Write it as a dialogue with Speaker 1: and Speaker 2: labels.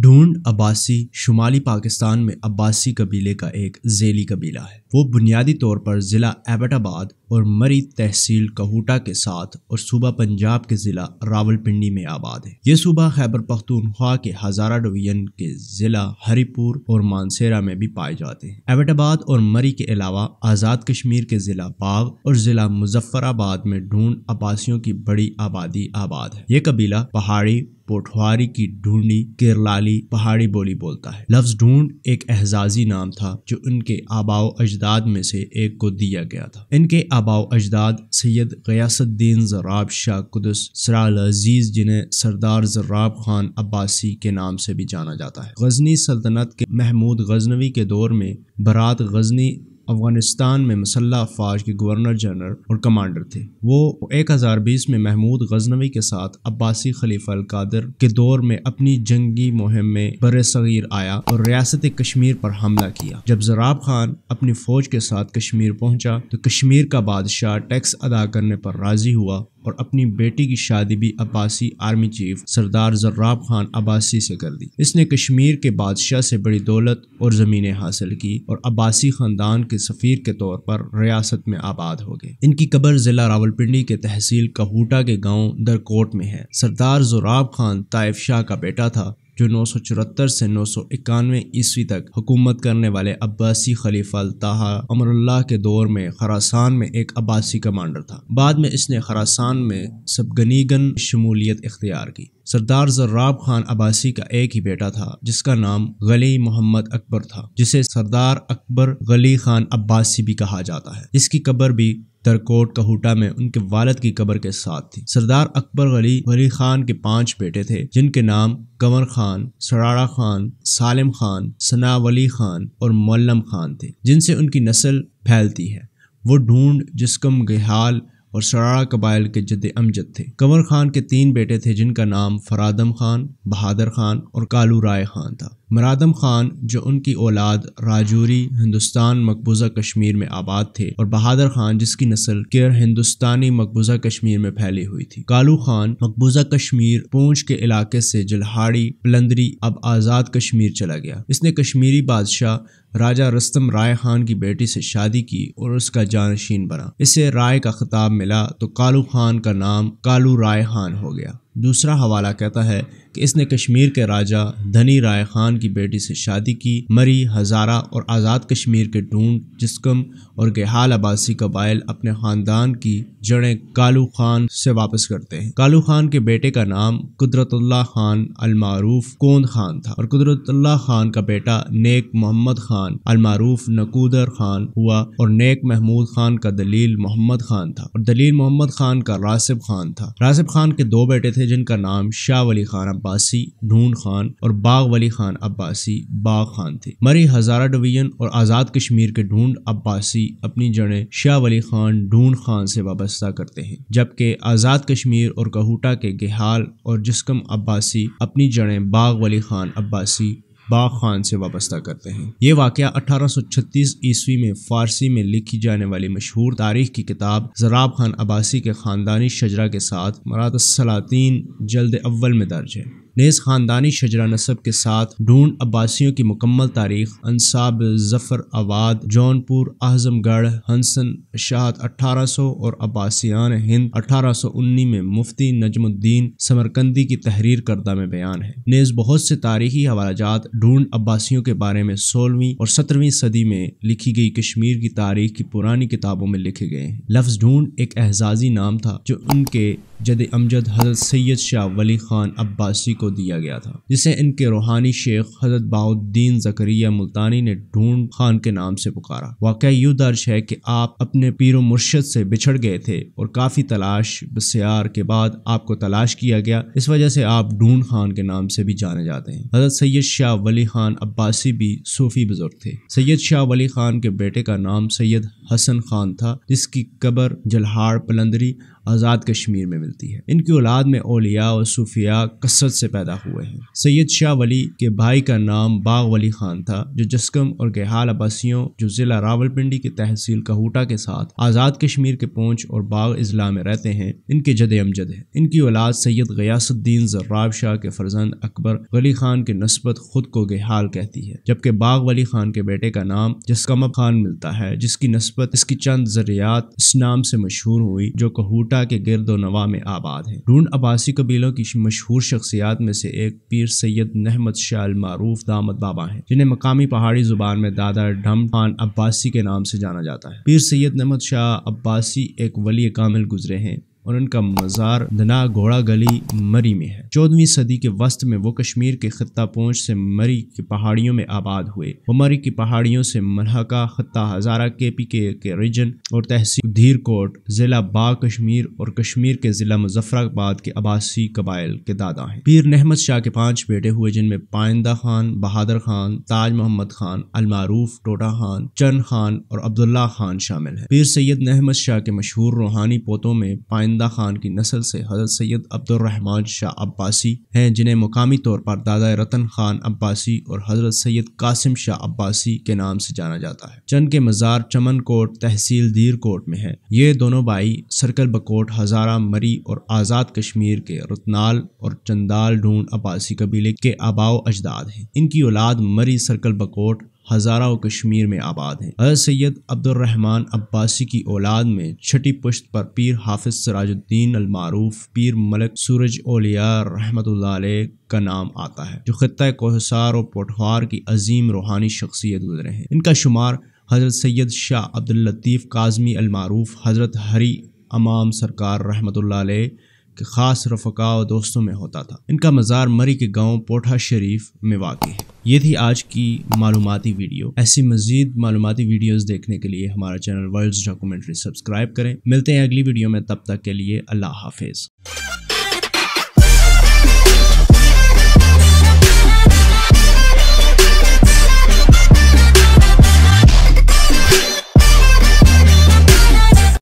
Speaker 1: ढूंढ अब्बासी शुमाली पाकिस्तान में अब्बासी कबीले का एक जेली कबीला है वो बुनियादी तौर पर ज़िला एबटाबाद और मरी तहसील कहूटा के साथ और सूबा पंजाब के ज़िला रावलपिंडी में आबाद है ये सूबा खैबर पख्तूनख्वा के हज़ारा डिवीजन के ज़िला हरिपुर और मानसेरा में भी पाए जाते हैं एबटाबाद और मरी के अलावा आज़ाद कश्मीर के ज़िला बाग और ज़िला मुजफ्फराबाद में ढूंढ आबासियों की बड़ी आबादी आबाद है ये कबीला पहाड़ी पोठवारी की ढूंढी केरलाली पहाड़ी बोली बोलता है लफ्ज ढूंढ एक एहजाजी नाम था जो इनके आबाओ अजदाद में से एक को दिया गया था इनके आबा अजदाद सैयद गयासुद्दीन जराब शाह कुदस सराल अजीज़ जिन्हें सरदार जर्राब खान अब्बासी के नाम से भी जाना जाता है गजनी सल्तनत के महमूद गजनवी के दौर में बरात गजनी अफगानिस्तान में मसल्ला अफवाज के गवर्नर जनरल और कमांडर थे वो 1020 में महमूद गजनवी के साथ अब्बासी खलीफा अल कादर के दौर में अपनी जंगी मुहिम में बर सगीर आया और रियासत कश्मीर पर हमला किया जब जराब खान अपनी फौज के साथ कश्मीर पहुंचा तो कश्मीर का बादशाह टैक्स अदा करने पर राजी हुआ और अपनी बेटी की शादी भी अब्बासी आर्मी चीफ सरदार जर्राब खान अब्बासी से कर दी इसने कश्मीर के बादशाह से बड़ी दौलत और ज़मीनें हासिल की और अब्बासी खानदान के सफ़ीर के तौर पर रियासत में आबाद हो गए इनकी कबर जिला रावलपिंडी के तहसील कहूटा के गाँव दरकोट में है सरदार जोराब खान ताइफ शाह का बेटा था जो नौ सौ चौहत्तर से नौ सौ इक्यानवे ईस्वी तक हुकूमत करने वाले अब्बासी खलीफा ताहा अमरुल्लाह के दौर में खरासान में एक अब्बासी कमांडर था बाद में इसने खरासान में सबगनीगन शमूलियत इख्तियार की सरदार जर्राब खान अब्बासी का एक ही बेटा था जिसका नाम गली मोहम्मद अकबर था जिसे सरदार अकबर गली खान अब्बासी भी कहा जाता है इसकी कब्र भी तरकोट कहूटा में उनके वालद की कब्र के साथ थी सरदार अकबर गली वली खान के पांच बेटे थे जिनके नाम कंवर खान सरारा खान सालिम खान सनावली खान और मल्लम खान थे जिनसे उनकी नस्ल फैलती है वो ढूंढ जिसकम गहाल और सरारा कबाइल के जद अमजद थे कंवर खान के तीन बेटे थे जिनका नाम फरादम खान बहादुर खान और कालू राय खान था मरादम खान जो उनकी औलाद राजूरी हिंदुस्तान मकबूजा कश्मीर में आबाद थे और बहादुर खान जिसकी नस्ल केर हिंदुस्तानी मकबूजा कश्मीर में फैली हुई थी कालू खान मकबूजा कश्मीर पूंछ के इलाके से जलहाड़ी पलंदरी अब आज़ाद कश्मीर चला गया इसने कश्मीरी बादशाह राजा रस्तम राय खान की बेटी से शादी की और उसका जानशीन बना इसे राय का खिताब मिला तो कालू खान का नाम कालू राय खान हो गया दूसरा हवाला कहता है कि इसने कश्मीर के राजा धनी राय खान की बेटी से शादी की मरी हज़ारा और आज़ाद कश्मीर के ढूंढ जिसकम और गहाल अबासी कबाइल अपने ख़ानदान की जड़ें कालू खान से वापस करते हैं कालू खान के बेटे का नाम कुदरतल्ला खान अलमारूफ कोंद खान था और कुदरतल्ला खान का बेटा नेक मोहम्मद खान अलमारूफ नकूदर खान हुआ और नेक महमूद खान का दलील मोहम्मद खान था और दलील मोहम्मद खान का रासिब खान था रासिब खान के दो बेटे थे थे जिनका नाम शाह वली खान अब्बासी नून खान और बाग वली खान अब्बासी बाग खान थे मरी हजारा डिवीजन और आज़ाद कश्मीर के ढूंढ अब्बासी अपनी जड़े शाह वली खान ढूंढ खान से वाबस्ता करते हैं जबकि आज़ाद कश्मीर और कहूटा के गेहाल और जिसकम अब्बासी अपनी जड़े बाग वली खान अब्बासी बाग खान से वाबस्ता करते हैं ये वाक़ छत्तीस ईस्वी में फारसी में लिखी जाने वाली मशहूर तारीख की किताब जराब खान अबासी के ख़ानदानी शजरा के साथ मरात सलातीन जल्द अव्वल में दर्ज है नेज़ ख़ानदानी शजरा नसब के साथ ढूंढ अब्बासियों की मुकम्मल तारीख अनसाब जफ़र आबाद जौनपुर आजमगढ़ हंसन शाहत अठारह सौ और अब्बासियान हिंद अठारह सौ उन्नीस में मुफ्ती नजमुद्दीन समरकंदी की तहरीर करदा में बयान है नेज़ बहुत से तारीखी हवालाजात ढूंढ अब्बासियों के बारे में सोलहवीं और सत्रहवीं सदी में लिखी गई कश्मीर की तारीख की पुरानी किताबों में लिखे गए हैं लफ्ज़ ढूंढ एक एहजाजी नाम था जो उनके जद अमजद हजरत सैयद शाह वली खान अब्बासी को दिया गया था जिसे इनके रूहानी शेख हजरत बाउद्दीन जकरिया मुल्तानी ने ढूंढ खान के नाम से पुकारा वाक़ यू दर्ज है कि आप अपने पीर मुर्शद से बिछड़ गए थे और काफ़ी तलाश बसियार के बाद आपको तलाश किया गया इस वजह से आप ढूंढ खान के नाम से भी जाने जाते हैं हजरत सैयद शाह वली खान अब्बासी भी सूफी बुजुर्ग थे सैयद शाह वली खान के बेटे का नाम सैयद हसन खान था जिसकी कबर जलहाड़ पलंदरी आज़ाद कश्मीर में मिलती है इनकी औलाद में ओलिया और सूफिया कसरत से पैदा हुए हैं सैयद शाह वली के भाई का नाम बाग वली खान था जो जस्कम और गहाल आबासियों जो जिला रावलपिंडी की तहसील कहूटा के साथ आज़ाद कश्मीर के पहुंच और बाग अजला में रहते हैं इनके जद अमजद है इनकी औलाद सैयद गयासुद्दीन जर्राब शाह के फर्जंद अकबर वली खान के नस्बत खुद को गहाल कहती है जबकि बाग वली खान के बेटे का नाम जस्कमब खान मिलता है जिसकी नस्बत इसकी चंद जरियात इस नाम से मशहूर हुई जो कहूट कोटा के गिरदो नवा में आबाद है रूंड अब्बासी कबीलों की मशहूर शख्सियात में से एक पीर सैयद नहमद शाह मारूफ दामद बाबा हैं जिन्हें मकामी पहाड़ी जुबान में दादा ढम खान अब्बासी के नाम से जाना जाता है पीर सैयद नहमद शाह अब्बासी एक वली कामिल गुजरे हैं और उनका मज़ार दना घोड़ा गली मरी में है चौदहवीं सदी के वस्त में वो कश्मीर के खत्ता पहुंच से मरी की पहाड़ियों में आबाद हुए वो मरी की पहाड़ियों से मलहका खत्ता हज़ारा के पी के, के रीजन और तहसील धीरकोट जिला बा कश्मीर और कश्मीर के जिला मुजफ्फराबाद के आबासी कबाइल के दादा हैं पीर नहमद शाह के पांच बेटे हुए जिनमें पाइंदा खान बहादुर खान ताज मोहम्मद खान अलमारूफ टोटा खान चंद खान और अब्दुल्ला खान शामिल है पीर सैयद नहमद शाह के मशहूर रूहानी पोतों में पाइंदा काइंदा खान की नस्ल से हजरत सैयद अब्दुलरहमान शाह अब्बासी हैं जिन्हें मुकामी तौर पर दादा रतन खान अब्बासी और हजरत सैयद कासिम शाह अब्बासी के नाम से जाना जाता है चंद के मज़ार चमन कोट तहसील दीर कोट में है ये दोनों भाई सर्कल बकोट हजारा मरी और आज़ाद कश्मीर के रतनाल और चंदाल ढूंढ अब्बासी कबीले के आबाओ अजदाद हैं इनकी औलाद मरी सर्कल बकोट हज़ारा और कश्मीर में आबाद हैं अर सैद अब्दुलरहमान अब्बासी की औलाद में छठी पुश्त पर पीर हाफिज सराजुद्दीन अलमारूफ पीर मलक सूरज ओलिया रहमत का नाम आता है जो ख़त्ता कोहसार और पोठवार की अजीम रूहानी शख्सियत गुजरे हैं इनका शुमार हज़रत सैयद शाह लतीफ़ काजमी अलमारूफ हज़रत हरी अमाम सरकार रहमत के खास रफका और दोस्तों में होता था इनका मज़ार मरी के गांव पोठा शरीफ में वाक़ है ये थी आज की मालूमती वीडियो ऐसी मज़ीद मालूमती वीडियोस देखने के लिए हमारा चैनल वर्ल्ड डॉक्यूमेंट्री सब्सक्राइब करें मिलते हैं अगली वीडियो में तब तक के लिए अल्लाह हाफिज़